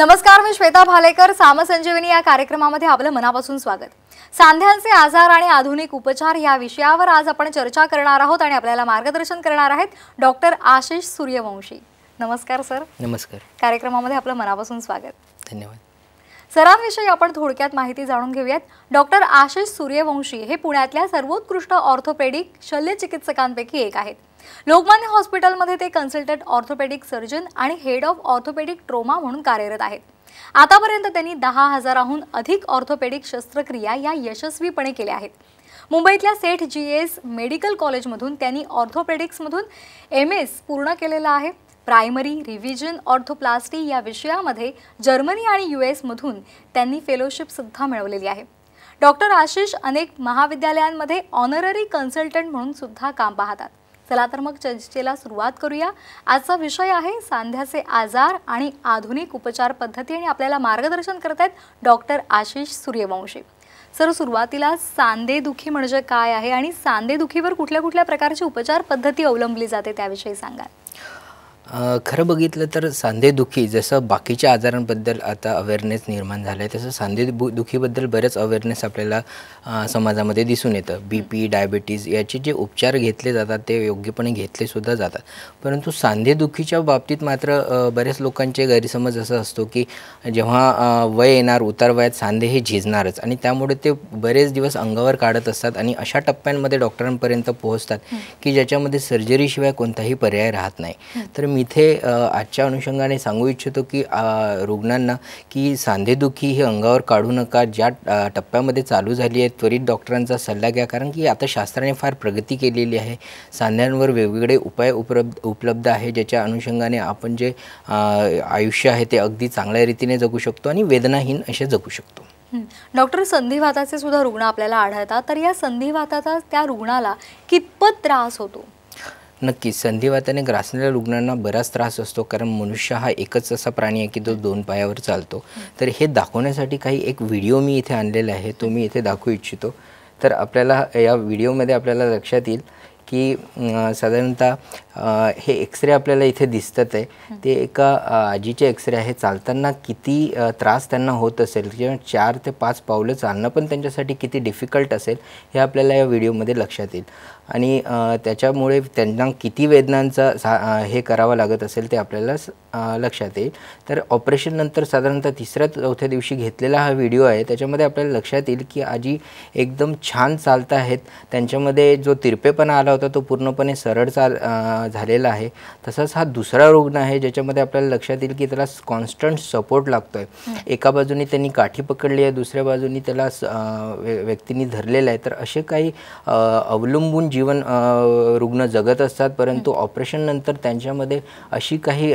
नमस्कार मी श्वेता भालेकर सामसंजीवनी या कार्यक्रमामध्ये आपलं मनापासून स्वागत सांध्यांचे आजार आणि आधुनिक उपचार या विषयावर आज आपण चर्चा करणार आहोत आणि आपल्याला मार्गदर्शन करणार आहेत डॉक्टर आशिष सूर्यवंशी नमस्कार सर नमस्कार कार्यक्रमामध्ये आपलं मनापासून स्वागत धन्यवाद सरांविषयी आपण थोडक्यात माहिती जाणून घेऊयात डॉक्टर आशिष सूर्यवंशी हे पुण्यातल्या सर्वोत्कृष्ट ऑर्थोपेडिक शल्यचिकित्सकांपैकी एक आहेत लोकमान्य हॉस्पिटलमध्ये ते कन्सल्टंट ऑर्थोपेडिक सर्जन आणि हेड ऑफ ऑर्थोपेडिक ट्रोमा म्हणून कार्यरत आहेत आतापर्यंत त्यांनी दहा हजाराहून अधिक ऑर्थोपेडिक शस्त्रक्रिया या यशस्वीपणे केल्या आहेत मुंबईतल्या सेठ जी एस मेडिकल कॉलेजमधून त्यांनी ऑर्थोपेडिक्समधून एम एस पूर्ण केलेलं आहे प्रायमरी रिव्हिजन ऑर्थोप्लास्टी या विषयामध्ये जर्मनी आणि यू एसमधून त्यांनी फेलोशिपसुद्धा मिळवलेली आहे डॉक्टर आशिष अनेक महाविद्यालयांमध्ये ऑनररी कन्सल्टंट म्हणून सुद्धा काम पाहतात चला तर मग चर्चेला सुरुवात करूया आजचा विषय आहे सांध्याचे आजार आणि आधुनिक उपचार पद्धती आणि आपल्याला मार्गदर्शन करत आहेत डॉक्टर आशिष सूर्यवंशी सर सुरुवातीला सांधेदुखी म्हणजे काय आहे आणि सांधेदुखीवर कुठल्या कुठल्या प्रकारची उपचार पद्धती अवलंबली जाते त्याविषयी सांगाल खरं बघितलं तर सांधेदुखी जसं बाकीच्या आजारांबद्दल आता अवेअरनेस निर्माण झालं आहे तसं सांधे दुखीबद्दल बरेच अवेअरनेस आपल्याला समाजामध्ये दिसून येतं बी पी डायबिटीज याचे जे उपचार घेतले जातात ते योग्यपणे घेतलेसुद्धा जातात परंतु सांधेदुखीच्या बाबतीत मात्र बऱ्याच लोकांचे गैरसमज असं असतो की जेव्हा वय येणार उतार वयात सांधे हे झिजणारच आणि त्यामुळे ते बरेच दिवस अंगावर काढत असतात आणि अशा टप्प्यांमध्ये डॉक्टरांपर्यंत पोहोचतात की ज्याच्यामध्ये सर्जरीशिवाय कोणताही पर्याय राहत नाही तर मी इथे आजच्या अनुषंगाने सांगू इच्छितो की रुग्णांना की सांधेदुखी ही अंगावर काढू नका ज्या टप्प्यामध्ये चालू झाली आहे त्वरित डॉक्टरांचा सल्ला घ्या कारण की आता शास्त्राने फार प्रगती केलेली आहे सांध्यांवर वेगवेगळे उपाय उपलब्ध उपलब्ध आहे ज्याच्या अनुषंगाने आपण जे आयुष्य आहे ते अगदी चांगल्या रीतीने जगू शकतो आणि वेदनाहीन असे जगू शकतो डॉक्टर संधिवाताचे सुद्धा रुग्ण आपल्याला आढळतात तर या संधिवाताचा त्या रुग्णाला कितपत त्रास होतो नक्कीच संधिवाताने ग्रासलेल्या रुग्णांना बराच त्रास असतो कारण मनुष्य हा एकच असा प्राणी आहे की तो दोन पायावर चालतो तर हे दाखवण्यासाठी काही एक व्हिडिओ मी इथे आणलेला आहे तो मी इथे दाखवू इच्छितो तर आपल्याला या व्हिडिओमध्ये आपल्याला लक्षात येईल की साधारणतः हे एक्सरे आपल्याला इथे दिसतात आहे ते एका आजीचे एक्सरे आहे चालताना किती त्रास त्यांना होत असेल किंवा चार ते पाच पावलं चालणं पण त्यांच्यासाठी किती डिफिकल्ट असेल हे आपल्याला या व्हिडिओमध्ये लक्षात येईल आणि त्याच्यामुळे त्यांना किती वेदनांचा सा हे करावं लागत असेल ते आपल्याला लक्षात येईल तर ऑपरेशननंतर साधारणतः तिसऱ्या चौथ्या दिवशी घेतलेला हा व्हिडिओ आहे त्याच्यामध्ये आपल्याला लक्षात येईल की आजी एकदम छान चालत आहेत त्यांच्यामध्ये जो तिरपेपणा आला होता तो पूर्णपणे सरळ चाल झालेला आहे तसंच हा दुसरा रुग्ण आहे ज्याच्यामध्ये आपल्याला लक्षात येईल की त्याला कॉन्स्टंट सपोर्ट लागतो आहे एका बाजूने त्यांनी काठी पकडली आहे दुसऱ्या बाजूनी त्याला व्यक्तींनी धरलेलं आहे तर असे काही अवलंबून जीवन रुग्ण जगत असतात परंतु ऑपरेशननंतर त्यांच्यामध्ये अशी काही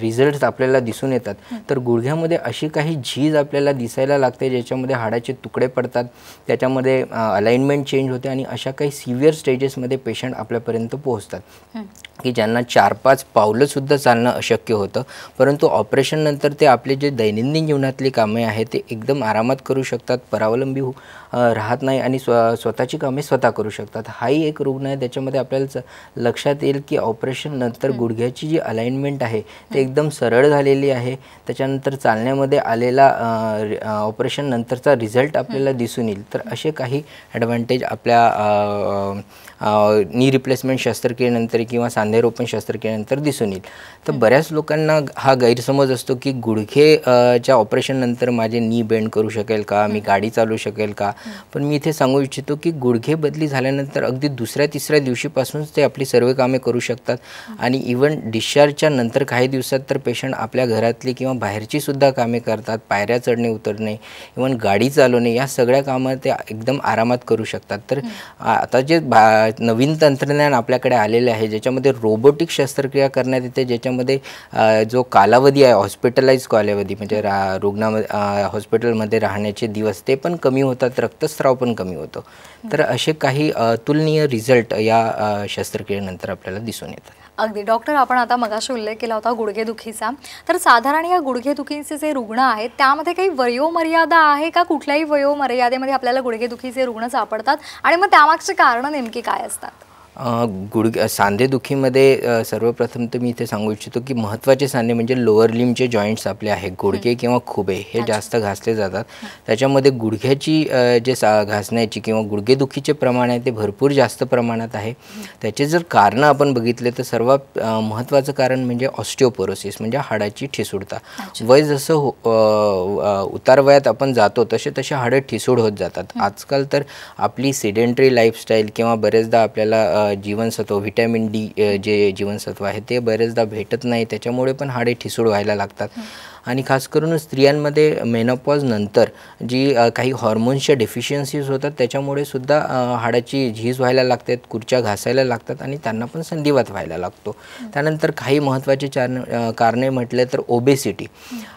रिझल्ट आपल्याला दिसून येतात तर गुडघ्यामध्ये अशी काही झीज आपल्याला दिसायला लागते ज्याच्यामध्ये हाडाचे तुकडे पडतात त्याच्यामध्ये अलाइनमेंट चेंज होते आणि अशा काही सिव्हिअर मध्ये पेशंट आपल्यापर्यंत पोहोचतात की ज्यांना चार पाच सुद्धा चालणं अशक्य होतं परंतु नंतर ते आपले जे दैनंदिन जीवनातली कामे आहेत ते एकदम आरामात करू शकतात परावलंबी राहत नाही आणि स्व स्वतःची कामे स्वतः करू शकतात हाही एक रुग्ण आहे त्याच्यामध्ये आपल्याला लक्षात येईल की ऑपरेशन नंतर गुडघ्याची जी अलाइनमेंट आहे ते एकदम सरळ झालेली आहे त्याच्यानंतर चालण्यामध्ये आलेला ऑपरेशन नंतरचा रिझल्ट आपल्याला दिसून येईल तर असे काही ॲडव्हान्टेज आपल्या नी रिप्लेसमेंट शस्त्रक्रियेनंतर किंवा सांधेरोपण शस्त्रक्रियेनंतर दिसून येईल तर बऱ्याच लोकांना हा गैरसमज असतो की गुडघेच्या ऑपरेशननंतर माझे नी बेंड करू शकेल का मी गाडी चालू शकेल का पण मी इथे सांगू इच्छितो की गुडघे बदली झाल्यानंतर अगदी दुसऱ्या तिसऱ्या दिवशीपासूनच ते आपली सर्व कामे करू शकतात आणि इवन डिस्चार्जच्या नंतर काही दिवसात तर पेशंट आपल्या घरातली किंवा बाहेरची सुद्धा कामे करतात पायऱ्या चढणे उतरणे इवन गाडी चालवणे या सगळ्या कामं ते एकदम आरामात करू शकतात तर आता जे बा नवीन तंत्रज्ञान आपल्याकडे आलेले आहे ज्याच्यामध्ये रोबोटिक शस्त्रक्रिया करण्यात येते ज्याच्यामध्ये जो कालावधी आहे हॉस्पिटलाइज कालावधी म्हणजे रा रुग्णामध्ये हॉस्पिटलमध्ये राहण्याचे दिवस ते पण कमी होतात रक्तस्राव पण कमी होतो तर असे काही तुलनीय रिझल्ट या शस्त्रक्रियेनंतर आपल्याला दिसून येतात अगदी डॉक्टर आपण आता मगाशी उल्लेख केला होता गुडघेदुखीचा तर साधारण या गुडघेदुखीचे जे रुग्ण आहेत त्यामध्ये काही वयोमर्यादा आहे का कुठल्याही वयोमर्यादेमध्ये आपल्याला गुडघेदुखीचे रुग्ण सापडतात आणि मग त्यामागचे कारणं नेमकी काय असतात गुडघ सांधेदुखीमध्ये सर्वप्रथम तर मी इथे सांगू इच्छितो की महत्त्वाचे सांधे म्हणजे लोअर लिमचे जॉईंट्स आपले आहेत गुडघे किंवा खुबे हे जास्त घासले जातात त्याच्यामध्ये गुडघ्याची जे सा घासण्याची किंवा गुडघेदुखीचे प्रमाण आहे ते भरपूर जास्त प्रमाणात आहे त्याचे जर कारणं आपण बघितले तर सर्वात महत्त्वाचं कारण म्हणजे ऑस्टिओपोरोसिस म्हणजे हाडाची ठिसूडता वय जसं हो उतारवयात आपण जातो तसे तसे हाडं ठिसूड होत जातात आजकाल तर आपली सिडेंटरी लाईफस्टाईल किंवा बरेचदा आपल्याला जीवनसत्व व्हिटॅमिन डी जे जीवनसत्व आहे ते बरेचदा भेटत नाही त्याच्यामुळे पण हाडे ठिसूळ व्हायला लागतात आणि खास करून स्त्रियांमध्ये नंतर जी काही हॉर्मोन्सच्या डेफिशियन्सीज होतात त्याच्यामुळे सुद्धा हाडाची झीज व्हायला लागते खुर्च्या घासायला लागतात आणि त्यांना पण संधिवात व्हायला लागतो त्यानंतर काही महत्त्वाचे चार कारणे म्हटले तर ओबेसिटी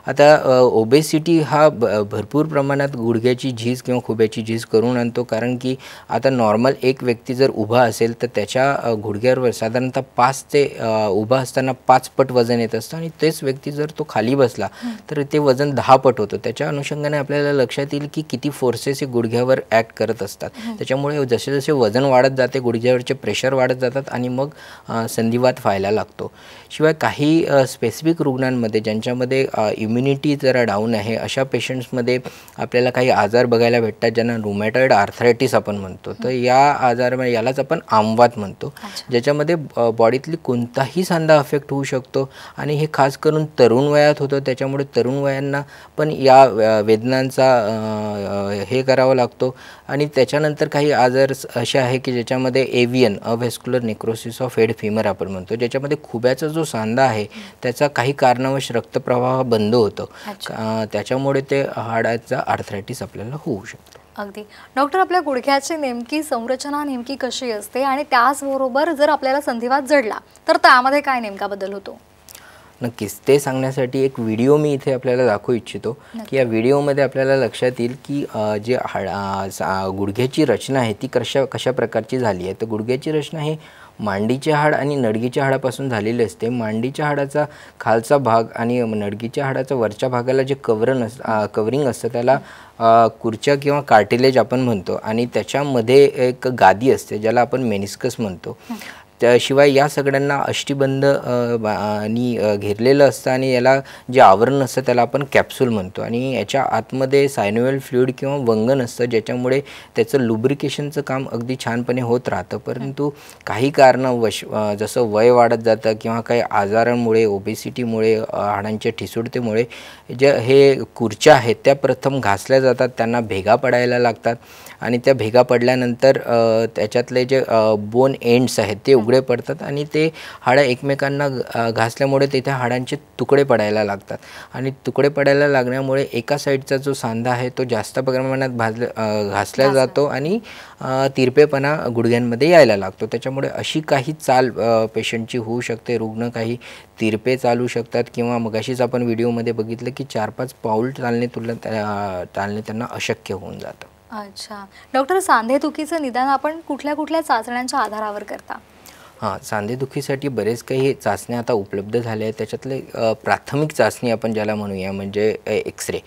आता ओबेसिटी हा भरपूर प्रमाणात गुडघ्याची झीज किंवा खुब्याची झीज करून आणतो कारण की आता नॉर्मल एक व्यक्ती जर उभा असेल तर त्याच्या गुडघ्यावर साधारणतः पाच ते उभा असताना पाच पट वजन येत असतं आणि तेच व्यक्ती जर तो खाली बसला तर ते वजन दहा पट होतं त्याच्या अनुषंगाने आपल्याला लक्षात येईल की किती फोर्सेस हे गुडघ्यावर ॲक्ट करत असतात त्याच्यामुळे जसे जसे वजन वाढत जाते गुडघ्यावरचे प्रेशर वाढत जातात आणि मग संधिवात व्हायला लागतो शिवाय काही स्पेसिफिक रुग्णांमध्ये ज्यांच्यामध्ये इम्युनिटी जरा डाऊन आहे अशा पेशंट्समध्ये आपल्याला काही आजार बघायला भेटतात ज्यांना रुमॅटॉइड आर्थरायटिस आपण म्हणतो तर या आजारामध्ये यालाच आपण आमवात म्हणतो ज्याच्यामध्ये बॉडीतली कोणताही सांधा अफेक्ट होऊ शकतो आणि हे खास करून तरुण वयात होतं त्याच्या त्याच्यामुळे तरुण वयांना पण या वेदनांचा हे करावा लागतो आणि त्याच्यानंतर काही आजार असे आहे की ज्याच्यामध्ये avian avascular necrosis of head femur आपण म्हणतो ज्याच्यामध्ये खुब्याचा जो सांधा आहे त्याचा काही कारणावश रक्तप्रवाह बंद होतो त्याच्यामुळे ते हाडाचा आर्थरायटिस आपल्याला होऊ शकतो अगदी डॉक्टर आपल्या गुडघ्याची नेमकी संरचना नेमकी कशी असते आणि त्याचबरोबर जर आपल्याला संधिवात जडला तर त्यामध्ये काय नेमका बदल होतो नक्कीच ते सांगण्यासाठी एक व्हिडिओ मी इथे आपल्याला दाखवू इच्छितो की या व्हिडिओमध्ये आपल्याला लक्षात येईल की जे हाड गुडघ्याची रचना आहे ती कशा कशा प्रकारची झाली आहे तर गुडघ्याची रचना ही मांडीचे हाड आणि नडगीच्या हाडापासून झालेली असते मांडीच्या हाडाचा खालचा भाग आणि नडगीच्या हाडाचा वरच्या भागाला जे कवरन अस कवरिंग असतं त्याला कुर्च्या किंवा कार्टिलेज आपण म्हणतो आणि त्याच्यामध्ये एक गादी असते ज्याला आपण मेनिस्कस म्हणतो त्याशिवाय या सगळ्यांना अष्टीबंध आणि घेरलेलं असतं आणि याला जे आवरण असतं त्याला आपण कॅप्सूल म्हणतो आणि याच्या आतमध्ये सायनोवेल फ्लुईड किंवा वंगन असतं ज्याच्यामुळे त्याचं लुब्रिकेशनचं काम अगदी छानपणे होत राहतं परंतु काही कारणं वश जसं वय वाढत जातं किंवा काही आजारांमुळे ओबेसिटीमुळे हाडांच्या ठिसुडतेमुळे ज्या हे खुर्च्या आहेत त्या प्रथम घासल्या जातात त्यांना भेगा पडायला लागतात आणि त्या भेगा पडल्यानंतर त्याच्यातले जे बोन एंड्स आहेत ते उघडे पडतात आणि ते हाडं एकमेकांना घासल्यामुळे तिथे हाडांचे तुकडे पडायला लागतात आणि तुकडे पडायला लागण्यामुळे एका साईडचा जो सांधा आहे तो जास्त प्रमाणात घासला जातो आणि तिरपेपणा गुडघ्यांमध्ये यायला लागतो त्याच्यामुळे अशी काही चाल पेशंटची होऊ शकते रुग्ण काही तिरपे चालू शकतात किंवा मगाशीच आपण व्हिडिओमध्ये बघितलं की चार पाच पाऊल चालणे तुलना टाळणे त्यांना अशक्य होऊन जातं अच्छा डॉक्टर सांधेदुखीचं निदान आपण कुठल्या कुठल्या चाचण्यांच्या आधारावर करता हां सांधेदुखीसाठी बरेच काही चाचण्या आता उपलब्ध झाल्या आहेत त्याच्यातले प्राथमिक चाचणी आपण ज्याला म्हणूया म्हणजे एक्सरे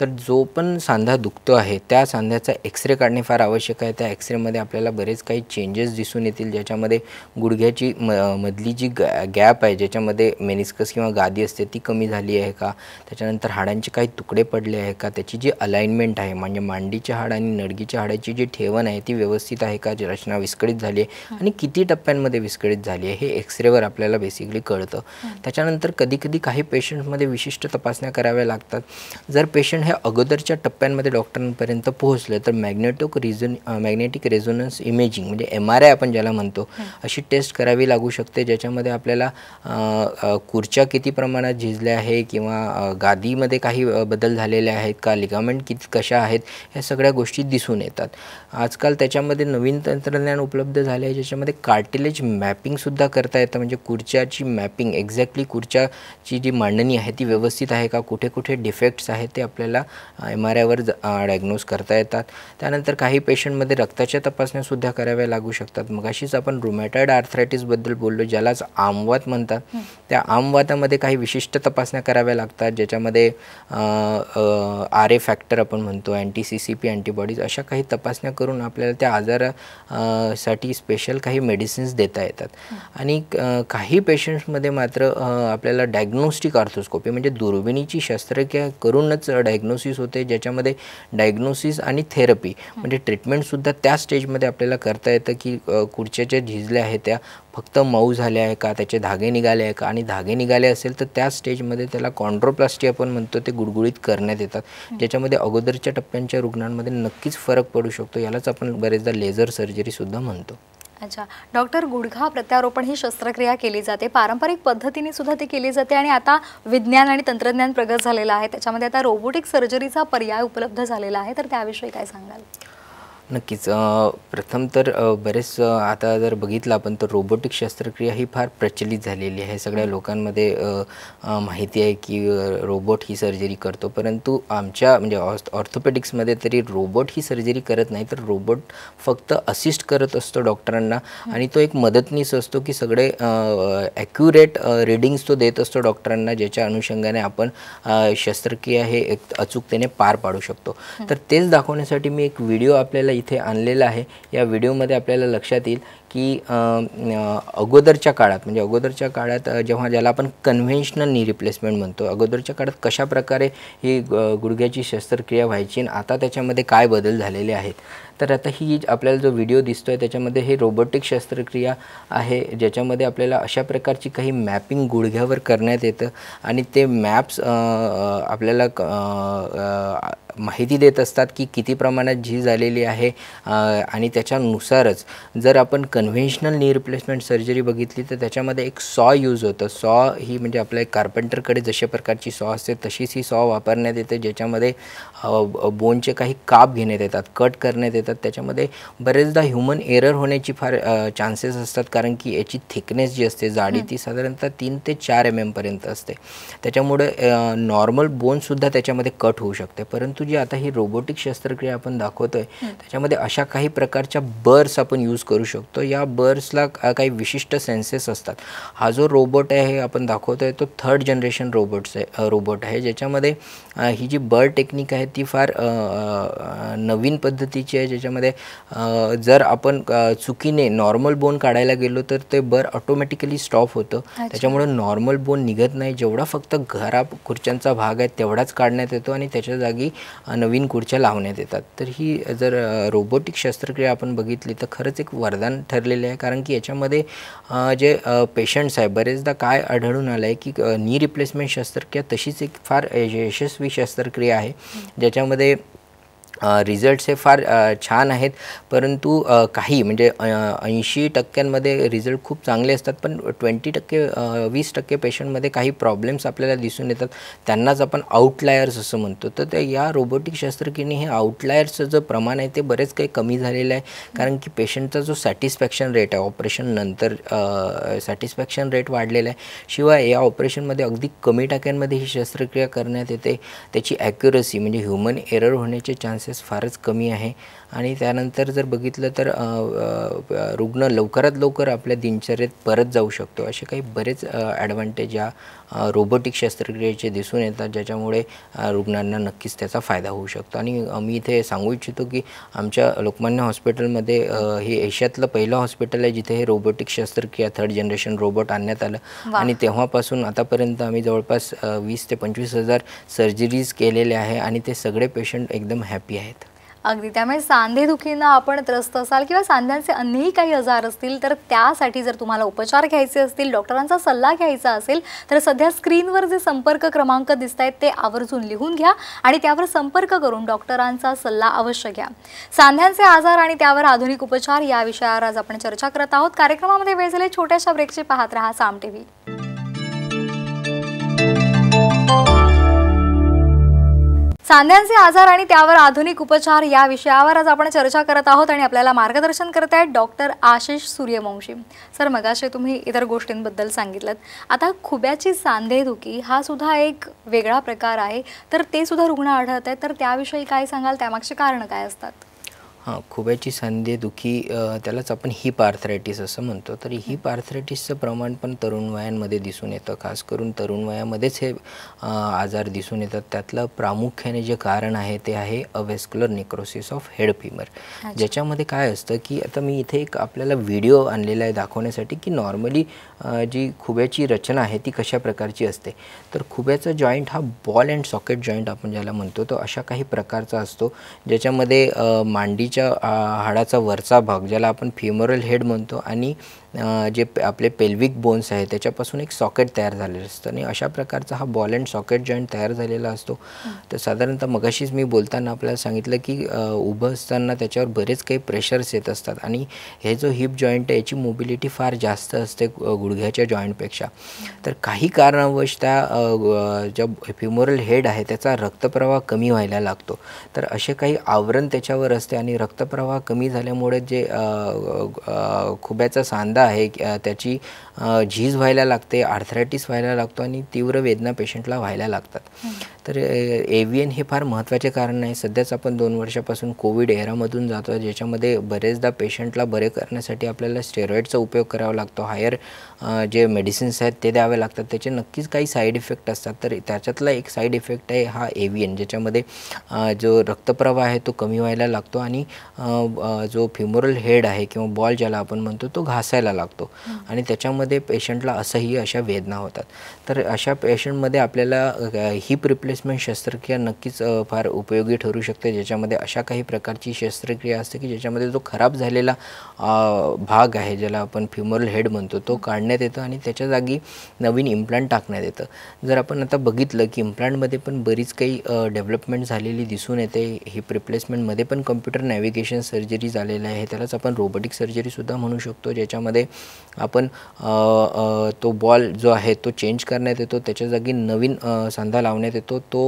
तर जो पण सांधा दुखतो आहे त्या सांध्याचा एक्सरे काढणे फार आवश्यक आहे त्या एक्सरेमध्ये आपल्याला बरेच काही चेंजेस दिसून येतील ज्याच्यामध्ये गुडघ्याची म मधली जी गॅ गॅप आहे ज्याच्यामध्ये मेनिस्कस किंवा गादी असते ती कमी झाली आहे का त्याच्यानंतर हाडांचे काही तुकडे पडले आहे का त्याची जी अलाइनमेंट आहे म्हणजे मांडीचे हाड आणि नडगीच्या हाडाची जी ठेवण आहे ती व्यवस्थित आहे का रचना विस्कळीत झाली आहे आणि किती टप्प्यांमध्ये विस्क विस्कळीत झाली आहे हे एक्सरेवर आपल्याला बेसिकली कळतं त्याच्यानंतर कधी कधी काही पेशंटमध्ये विशिष्ट तपासण्या कराव्या लागतात जर पेशंट हे अगोदरच्या टप्प्यांमध्ये डॉक्टरांपर्यंत पोहोचले तर मॅग्नेटोक रिझन मॅग्नेटिक रेझोनन्स इमेजिंग म्हणजे एम आर आय आपण ज्याला म्हणतो अशी टेस्ट करावी लागू शकते ज्याच्यामध्ये आपल्याला खुर्च्या किती प्रमाणात झिजल्या आहे किंवा गादीमध्ये काही बदल झालेले आहेत का लिगामेंट किती कशा आहेत ह्या सगळ्या गोष्टी दिसून येतात आजकाल त्याच्यामध्ये नवीन तंत्रज्ञान उपलब्ध झाले आहे ज्याच्यामध्ये कार्टिलेज मॅ मॅपिंगसुद्धा करता येतं म्हणजे खुर्च्याची मॅपिंग एक्झॅक्टली खुर्च्याची जी मांडणी आहे ती व्यवस्थित आहे का कुठे कुठे डिफेक्ट्स आहेत ते आपल्याला एम आर आयवर डायग्नोज करता येतात त्यानंतर काही पेशंटमध्ये रक्ताच्या तपासण्यासुद्धा कराव्या लागू शकतात मग अशीच आपण रुमॅटाइड आर्थरायटीसबद्दल बोललो ज्यालाच आमवात म्हणतात त्या आमवातामध्ये काही विशिष्ट तपासण्या कराव्या लागतात ज्याच्यामध्ये आर ए फॅक्टर आपण म्हणतो anti C C P antibodies अशा काही तपासण्या करून आपल्याला त्या आजारासाठी स्पेशल काही मेडिसिन्स देता येतात येतात आणि काही पेशंट्समध्ये मात्र आपल्याला डायग्नोस्टिक आर्थोस्कोपी म्हणजे दुर्बिणीची शस्त्रक्रिया करूनच डायग्नोसिस होते ज्याच्यामध्ये डायग्नोसिस आणि थेरपी म्हणजे ट्रीटमेंटसुद्धा त्या स्टेजमध्ये आपल्याला करता येतं की कुठच्या ज्या झिजल्या आहेत त्या फक्त मऊ झाल्या आहे का त्याचे धागे निघाले आहे का आणि धागे निघाले असेल तर त्या स्टेजमध्ये त्याला कॉन्ड्रोप्लास्टी आपण म्हणतो ते गुडगुडीत करण्यात येतात ज्याच्यामध्ये अगोदरच्या टप्प्यांच्या रुग्णांमध्ये नक्कीच फरक पडू शकतो यालाच आपण बरेचदा लेझर सर्जरीसुद्धा म्हणतो अच्छा डॉक्टर गुडघा प्रत्यारोपण ही शस्त्रक्रिया केली जाते पारंपरिक पद्धतीने सुद्धा ती केली जाते आणि आता विज्ञान आणि तंत्रज्ञान प्रगत झालेलं आहे त्याच्यामध्ये आता रोबोटिक सर्जरीचा पर्याय उपलब्ध झालेला आहे तर त्याविषयी काय सांगाल नक्कीच प्रथम तर बरेच आता जर बघितलं आपण तर रोबोटिक शस्त्रक्रिया ही फार प्रचलित झालेली आहे सगळ्या लोकांमध्ये माहिती आहे की रोबोट ही सर्जरी करतो परंतु आमच्या म्हणजे ऑ ऑर्थोपेडिक्समध्ये तरी रोबोट ही सर्जरी करत नाही तर रोबोट फक्त असिस्ट करत असतो डॉक्टरांना आणि तो एक मदतनीस असतो की सगळे ॲक्युरेट रिडिंग्स तो देत असतो डॉक्टरांना ज्याच्या अनुषंगाने आपण शस्त्रक्रिया हे एक अचूकतेने पार पाडू शकतो तर तेच दाखवण्यासाठी मी एक व्हिडिओ आपल्याला इथे आणलेला आहे या व्हिडिओमध्ये आपल्याला लक्षात येईल की अगोदरच्या काळात म्हणजे अगोदरच्या काळात जेव्हा ज्याला आपण कन्व्हेन्शनल नी रिप्लेसमेंट म्हणतो अगोदरच्या काळात कशा प्रकारे ही गुडघ्याची शस्त्रक्रिया व्हायची आणि आता त्याच्यामध्ये काय बदल झालेले आहेत तर आता ही आपल्याला जो व्हिडिओ दिसतो आहे त्याच्यामध्ये हे रोबोटिक शस्त्रक्रिया आहे ज्याच्यामध्ये आपल्याला अशा प्रकारची काही मॅपिंग गुडघ्यावर करण्यात येतं आणि ते मॅप्स आपल्याला माहिती देत असतात की किती प्रमाणात झी झालेली आहे आणि त्याच्यानुसारच जर आपण कन्व्हेन्शनल नी रिप्लेसमेंट सर्जरी बघितली तर त्याच्यामध्ये एक सॉ यूज होतं सॉ ही म्हणजे आपल्या कार्पेंटरकडे जशा प्रकारची सॉ असते तशीच ही सॉ वापरण्यात येते ज्याच्यामध्ये बोनचे काही काप घेण्यात येतात कट करण्यात येतात त्याच्यामध्ये बरेचदा ह्युमन एरर होण्याची फार चान्सेस असतात कारण की याची थिकनेस जी असते जाडी ती साधारणतः तीन ते चार एम एमपर्यंत असते त्याच्यामुळे नॉर्मल बोनसुद्धा त्याच्यामध्ये कट होऊ शकते परंतु जी आता ही रोबोटिक शस्त्रक्रिया आपण दाखवतोय त्याच्यामध्ये अशा काही प्रकारच्या बर्स आपण यूज करू शकतो या बर्ड्सला काही विशिष्ट सेन्सेस असतात हा जो रोबोट आहे आपण दाखवतो आहे तो थर्ड जनरेशन रोबोट्स आहे रोबोट आहे ज्याच्यामध्ये ही जी बर्ड टेक्निक आहे ती फार नवीन पद्धतीची आहे ज्याच्यामध्ये जर आपण चुकीने नॉर्मल बोन काढायला गेलो तर ते बर ऑटोमॅटिकली स्टॉप होतं त्याच्यामुळे नॉर्मल बोन निघत नाही जेवढा फक्त घरा खुर्च्यांचा भाग आहे तेवढाच काढण्यात येतो आणि त्याच्या जागी नवीन खुर्च्या लावण्यात येतात तर ही जर रोबोटिक शस्त्रक्रिया आपण बघितली तर खरंच एक वरदान ठर ठरलेले आहे कारण की याच्यामध्ये जे पेशंट्स आहे बरेचदा काय आढळून आलं आहे की नी रिप्लेसमेंट शस्त्रक्रिया तशीच एक फार यशस्वी शस्त्रक्रिया आहे ज्याच्यामध्ये रिझल्ट्स हे फार छान आहेत परंतु काही म्हणजे ऐंशी टक्क्यांमध्ये रिझल्ट खूप चांगले असतात पण ट्वेंटी टक्के वीस टक्के पेशंटमध्ये काही प्रॉब्लेम्स आपल्याला दिसून येतात त्यांनाच आपण आउटलायर्स असं म्हणतो तर त्या या रोबोटिक शस्त्रक्रियेने हे आउटलायर्सचं जे प्रमाण आहे ते बरेच काही कमी झालेलं आहे कारण की पेशंटचा जो सॅटिस्फॅक्शन रेट आहे ऑपरेशन नंतर सॅटिस्फॅक्शन रेट वाढलेला आहे शिवाय या ऑपरेशनमध्ये अगदी कमी टाक्यांमध्ये ही शस्त्रक्रिया करण्यात येते त्याची ॲक्युरसी म्हणजे ह्युमन एरर होण्याचे चान्सेस चान्सेस फारच कमी आहे आणि त्यानंतर जर बघितलं तर रुग्ण लवकरात लवकर आपल्या दिनचर्येत परत जाऊ शकतो असे काही बरेच ॲडव्हान्टेज या रोबोटिक शस्त्रक्रियेचे दिसून येतात ज्याच्यामुळे रुग्णांना नक्कीच त्याचा फायदा होऊ शकतो आणि मी इथे सांगू इच्छितो की आमच्या लोकमान्य हॉस्पिटलमध्ये हे एशियातलं पहिलं हॉस्पिटल आहे जिथे हे रोबोटिक शस्त्रक्रिया थर्ड जनरेशन रोबोट आणण्यात आलं आणि तेव्हापासून आतापर्यंत आम्ही जवळपास वीस ते पंचवीस हजार सर्जरीज केलेले आहे आणि ते सगळे पेशंट एकदम हॅपी आहेत अगदी त्यामुळे सांधेदुखीनं आपण त्रस्त असाल किंवा सांध्यांचे अन्यही काही आजार असतील तर त्यासाठी जर तुम्हाला उपचार घ्यायचे असतील डॉक्टरांचा सल्ला घ्यायचा असेल तर सध्या स्क्रीनवर जे संपर्क क्रमांक दिसत आहेत ते आवर्जून लिहून घ्या आणि त्यावर संपर्क करून डॉक्टरांचा सल्ला अवश्य घ्या सांध्यांचे आजार आणि त्यावर आधुनिक उपचार या विषयावर आज आपण चर्चा करत आहोत कार्यक्रमामध्ये वेळ झाले छोट्याशा ब्रेकचे पाहत राहा साम टीव्ही सांध्यांचे आजार आणि त्यावर आधुनिक उपचार या विषयावर आज आपण चर्चा करत आहोत आणि आपल्याला मार्गदर्शन करत आहेत डॉक्टर आशिष सूर्यवंशी सर मगाशी तुम्ही इतर गोष्टींबद्दल सांगितलं आता खुब्याची सांधेदुखी हा सुद्धा एक वेगळा प्रकार आहे तर ते सुद्धा रुग्ण आढळत आहेत तर त्याविषयी काय सांगाल त्यामागचे कारणं काय असतात हां खुब्याची दुखी त्यालाच आपण हिप आर्थरायटिस असं म्हणतो तर हिप आर्थरायटिसचं प्रमाण पण तरुण वयांमध्ये दिसून येतं खास करून तरुण वयामध्येच हे आजार दिसून येतात त्यातलं प्रामुख्याने जे कारण आहे ते आहे avascular necrosis of head femur ज्याच्यामध्ये काय असतं की आता मी इथे एक आपल्याला व्हिडिओ आणलेला आहे दाखवण्यासाठी की नॉर्मली जी खुब्याची रचना आहे ती कशा प्रकारची असते तर खुब्याचा जॉईंट हा बॉल अँड सॉकेट जॉईंट आपण ज्याला म्हणतो तो अशा काही प्रकारचा असतो ज्याच्यामध्ये मांडीच्या हाडाचा वरचा भाग ज्याला आपण फिमोरल हेड म्हणतो आणि जे आपले पेल्विक बोन्स आहे त्याच्यापासून एक सॉकेट तयार झालेलं असतं आणि अशा प्रकारचा हा बॉल अँड सॉकेट जॉईंट तयार झालेला असतो तर साधारणतः मगाशीच मी बोलताना आपल्याला सांगितलं की उभं असताना त्याच्यावर बरेच काही प्रेशर्स येत असतात आणि हे जो हिप जॉईंट आहे याची मोबिलिटी फार जास्त असते गुडघ्याच्या जॉईंटपेक्षा तर काही कारणावश त्या ज्या फ्युमोरल हेड आहे त्याचा रक्तप्रवाह कमी व्हायला लागतो तर असे काही आवरण त्याच्यावर असते आणि रक्तप्रवाह कमी झाल्यामुळे जे खुब्याचा सांदा आहे त्याची झीज व्हायला लागते आर्थरायटिस व्हायला लागतो आणि तीव्र वेदना पेशंटला व्हायला लागतात तर एव्हीएन हे फार महत्त्वाचे कारण आहे सध्याच आपण दोन वर्षापासून कोविड एरामधून जातो ज्याच्यामध्ये बरेचदा पेशंटला बरे करण्यासाठी आपल्याला स्टेरॉईडचा उपयोग करावा लागतो हायर जे मेडिसिन्स आहेत ते द्यावे लागतात त्याचे नक्कीच काही साईड इफेक्ट असतात तर त्याच्यातला एक साईड इफेक्ट आहे हा एव्हीएन ज्याच्यामध्ये जो रक्तप्रवाह आहे तो कमी व्हायला लागतो आणि जो फिमोरल हेड आहे किंवा बॉल ज्याला आपण म्हणतो तो घासायला लागतो आणि त्याच्यामध्ये मध्ये पेशंटला असंही अशा वेदना होतात तर अशा पेशंटमध्ये आपल्याला हिप रिप्लेसमेंट शस्त्रक्रिया नक्कीच फार उपयोगी ठरू शकते ज्याच्यामध्ये अशा काही प्रकारची शस्त्रक्रिया असते की ज्याच्यामध्ये जो खराब झालेला भाग आहे ज्याला आपण फ्युमरल हेड म्हणतो तो काढण्यात येतो आणि त्याच्या जागी नवीन इम्प्लांट टाकण्यात येतं जर आपण आता बघितलं की इम्प्लांटमध्ये पण बरीच काही डेव्हलपमेंट झालेली दिसून येते हिप रिप्लेसमेंटमध्ये पण कम्प्युटर नॅव्हिगेशन सर्जरी झालेलं आहे त्यालाच आपण रोबोटिक सर्जरीसुद्धा म्हणू शकतो ज्याच्यामध्ये आपण तो बॉल जो आहे तो चेंज करण्यात येतो त्याच्या जागी नवीन सांधा लावण्यात येतो तो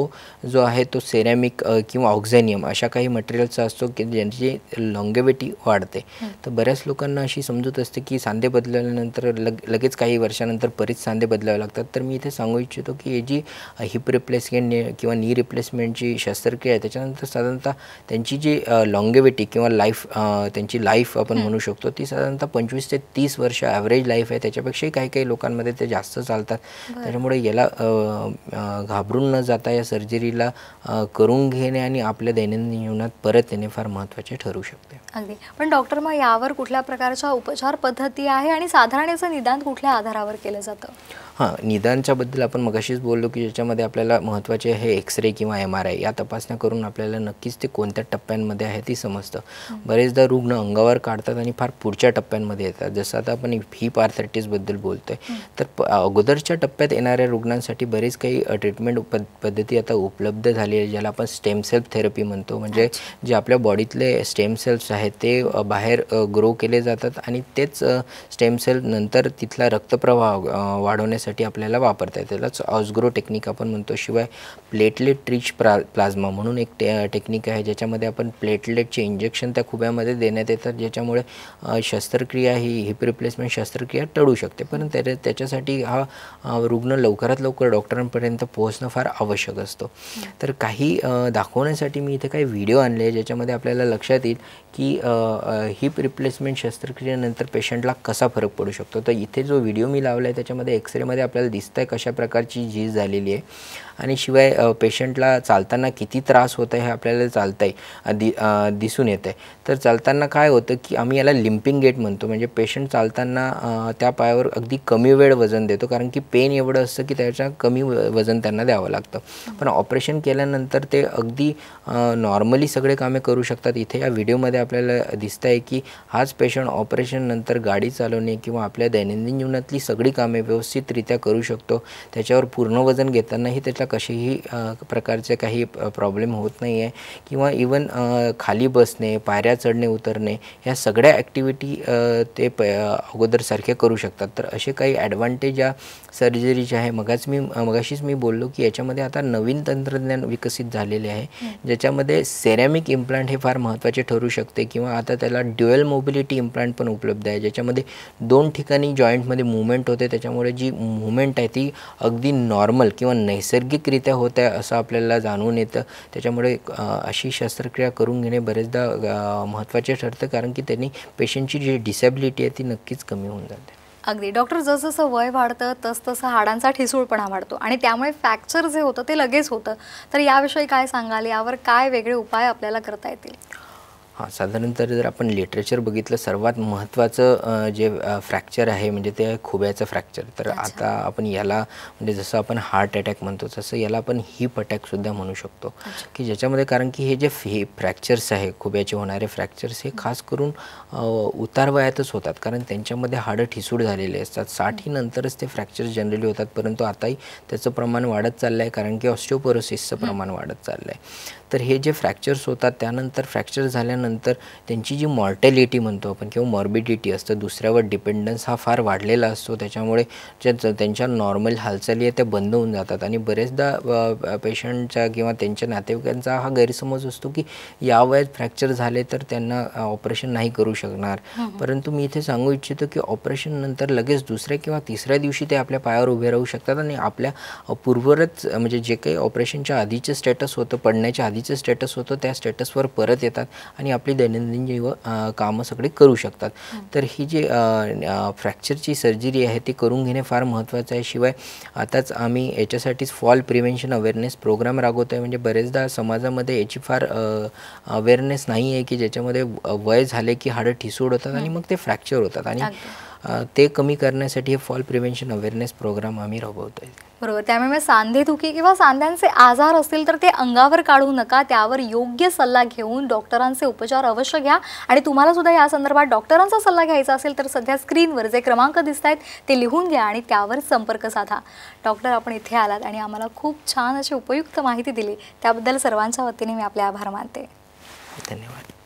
जो आहे तो सेरॅमिक किंवा ऑक्झेनियम अशा काही मटेरियलचा असतो की ज्यांची लॉंगेविटी वाढते तर बऱ्याच लोकांना अशी समजूत असते की सांधे बदलल्यानंतर लग लगेच काही वर्षानंतर बरीच सांधे बदलावे लागतात तर मी इथे सांगू इच्छितो की हे जी हिप रिप्लेसमेंट किंवा नी रिप्लेसमेंटची शस्त्रक्रिया आहे त्याच्यानंतर साधारणतः त्यांची जी लॉंगेविटी किंवा लाईफ त्यांची लाईफ आपण म्हणू शकतो ती साधारणतः पंचवीस ते तीस वर्ष ॲव्हरेज लाईफ आहे त्याच्या त्याच्यापेक्षाही काही काही लोकांमध्ये ते जास्त चालतात त्याच्यामुळे याला घाबरून न जाता या सर्जरीला करून घेणे आणि आपल्या दैनंदिन जीवनात परत येणे फार महत्त्वाचे ठरू शकते अगदी पण डॉक्टर मग यावर कुठल्या प्रकारच्या उपचार पद्धती आहे आणि साधारण याचं निदान कुठल्या आधारावर केलं जातं हां निदानच्याबद्दल आपण मगाशीच बोललो की ज्याच्यामध्ये आपल्याला महत्त्वाचे हे एक्सरे किंवा एम आर आय या तपासण्या करून आपल्याला नक्कीच ते कोणत्या टप्प्यांमध्ये आहे ती समजतं बरेचदा रुग्ण अंगावर काढतात आणि फार पुढच्या टप्प्यांमध्ये येतात जसं आता आपण ही आर्थरायटिसबद्दल बोलतो आहे तर अगोदरच्या टप्प्यात येणाऱ्या रुग्णांसाठी बरेच काही ट्रीटमेंट पद्धती आता उपलब्ध झाली आहे ज्याला आपण स्टेम सेल थेरपी म्हणतो म्हणजे जे आपल्या बॉडीतले स्टेम सेल्स आहेत ते बाहेर ग्रो केले जातात आणि तेच स्टेम सेल नंतर तिथला रक्तप्रवाह वाढवण्यास साठी आपल्याला वापरता येते त्यालाच ऑसग्रो टेक्निक आपण म्हणतो शिवाय प्लेटलेट रिच प्रा प्लाझ्मा म्हणून एक टे टेक्निक आहे ज्याच्यामध्ये आपण प्लेटलेटचे इंजेक्शन त्या खुब्यामध्ये देण्यात येतात ज्याच्यामुळे शस्त्रक्रिया ही हिप रिप्लेसमेंट शस्त्रक्रिया टळू शकते पण त्या त्याच्यासाठी हा रुग्ण लवकरात लवकर डॉक्टरांपर्यंत पोहोचणं फार आवश्यक असतो तर काही दाखवण्यासाठी मी इथे काही व्हिडिओ आणले ज्याच्यामध्ये आपल्याला लक्षात येईल की हिप रिप्लेसमेंट शस्त्रक्रियेनंतर पेशंटला कसा फरक पडू शकतो तर इथे जो व्हिडिओ मी लावला आहे त्याच्यामध्ये एक्सरे मध्ये आपल्याला दिसत आहे कशा प्रकारची झीज झालेली आहे आणि शिवाय पेशंटला चालताना किती त्रास होत आहे हे आपल्याला चालतं आहे दिसून येत आहे तर चालताना काय होतं की आम्ही याला लिम्पिंग गेट म्हणतो म्हणजे पेशंट चालताना त्या पायावर अगदी कमी वेळ वजन देतो कारण की पेन एवढं असतं की त्याच्या कमी वजन त्यांना द्यावं लागतं पण ऑपरेशन केल्यानंतर ते अगदी नॉर्मली सगळे कामे करू शकतात इथे या व्हिडिओमध्ये आपल्याला दिसत आहे की हाच पेशंट ऑपरेशननंतर गाडी चालवणे किंवा आपल्या दैनंदिन जीवनातली सगळी कामे व्यवस्थित व्यवस्थितरित्या करू शकतो त्याच्यावर पूर्ण वजन घेतानाही त्याला कसेही प्रकारचे काही प्रॉब्लेम होत नाही आहे किंवा इवन खाली बसणे पायऱ्या चढणे उतरणे ह्या सगळ्या ॲक्टिव्हिटी ते प अगोदरसारखे करू शकतात तर असे काही ॲडव्हान्टेज या सर्जरीचे आहे मगाच मी मगाशीच मी बोललो की याच्यामध्ये आता नवीन तंत्रज्ञान विकसित झालेले आहे ज्याच्यामध्ये सेरॅमिक इम्प्लांट हे फार महत्त्वाचे ठरू शकते किंवा आता त्याला ड्युएल मोबिलिटी इम्प्लांट पण उपलब्ध आहे ज्याच्यामध्ये दोन ठिकाणी जॉईंटमध्ये मुवमेंट होते त्याच्यामुळे जी मुवमेंट आहे ती अगदी नॉर्मल किंवा नैसर्गिकरित्या होत आहे असं आपल्याला जाणून येतं त्याच्यामुळे अशी शस्त्रक्रिया करून घेणे बरेचदा महत्त्वाचे ठरतं कारण की त्यांनी पेशंटची जी डिसेबिलिटी आहे ती नक्कीच कमी होऊन जाते अगदी डॉक्टर जसजसं वय वाढतं तसतसं हाडांचा ठिसूळपणा वाढतो आणि त्यामुळे फ्रॅक्चर जे होतं ते लगेच होतं तर याविषयी काय सांगाल यावर काय वेगळे उपाय आपल्याला करता येतील हां साधारणतः जर आपण लिटरेचर बघितलं सर्वात महत्त्वाचं जे फ्रॅक्चर आहे म्हणजे ते खुब्याचं फ्रॅक्चर तर आता आपण याला म्हणजे जसं आपण हार्ट अटॅक म्हणतो तसं याला आपण हिप अटॅकसुद्धा म्हणू शकतो की ज्याच्यामध्ये कारण की हे जे फे फ्रॅक्चर्स आहे खुब्याचे होणारे फ्रॅक्चर्स हे खास करून उतारवयातच होतात कारण त्यांच्यामध्ये हाडं ठिसूड झालेले असतात साठीनंतरच ते फ्रॅक्चर्स जनरली होतात परंतु आताही त्याचं प्रमाण वाढत चाललं आहे कारण की ऑस्टिओपोरोसिसचं प्रमाण वाढत चाललं आहे तर हे जे फ्रॅक्चर्स होतात त्यानंतर फ्रॅक्चर झाल्यानंतर नंतर त्यांची जी मॉर्टॅलिटी म्हणतो आपण किंवा मॉर्बिडिटी असतं दुसऱ्यावर डिपेंडन्स हा फार वाढलेला असतो त्याच्यामुळे ज्या त्यांच्या नॉर्मल हालचाली आहेत त्या बंद होऊन जातात आणि बरेचदा पेशंटच्या किंवा त्यांच्या नातेवाईकांचा हा गैरसमज असतो की या वयात फ्रॅक्चर झाले तर त्यांना ऑपरेशन नाही करू शकणार हो, हो. परंतु मी इथे सांगू इच्छितो की ऑपरेशन नंतर लगेच दुसऱ्या किंवा तिसऱ्या दिवशी ते आपल्या पायावर उभे राहू शकतात आणि आपल्या पूर्वरच म्हणजे जे काही ऑपरेशनच्या आधीचं स्टेटस होतं पडण्याच्या आधीचं स्टेटस होतं त्या स्टेटसवर परत येतात आणि आपली दैनंदिन जीव कामं सगळे करू शकतात तर ही जी फ्रॅक्चरची सर्जरी आहे ती करून घेणे फार महत्त्वाचं आहे शिवाय आताच आम्ही याच्यासाठीच फॉल प्रिव्हेन्शन अवेअरनेस प्रोग्राम राबवतो आहे म्हणजे बरेचदा समाजामध्ये याची फार अवेअरनेस नाही आहे की ज्याच्यामध्ये वय झाले की हाडं ठिसूड होतात आणि मग ते फ्रॅक्चर होतात आणि ते कमी करण्यासाठी हे फॉल प्रिव्हेंशन अवेअरनेस प्रोग्राम आम्ही राबवतो आहे बरोबर त्यामुळे सांधेदुखी किंवा सांध्यांचे आजार असतील तर ते अंगावर काढू नका त्यावर योग्य सल्ला घेऊन डॉक्टरांचे उपचार अवश्य घ्या आणि तुम्हाला सुद्धा या संदर्भात डॉक्टरांचा सल्ला घ्यायचा असेल तर सध्या स्क्रीनवर जे क्रमांक दिसत आहेत ते लिहून घ्या आणि त्यावर संपर्क साधा डॉक्टर आपण इथे आलात आणि आम्हाला खूप छान अशी उपयुक्त माहिती दिली त्याबद्दल सर्वांच्या वतीने मी आपले आभार मानते धन्यवाद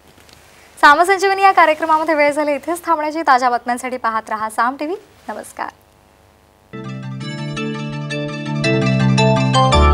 सामसंजीवनी या कार्यक्रमामध्ये वेळ झाली इथेच थांबण्याची ताज्या बातम्यांसाठी पाहत रहा साम टीव्ही नमस्कार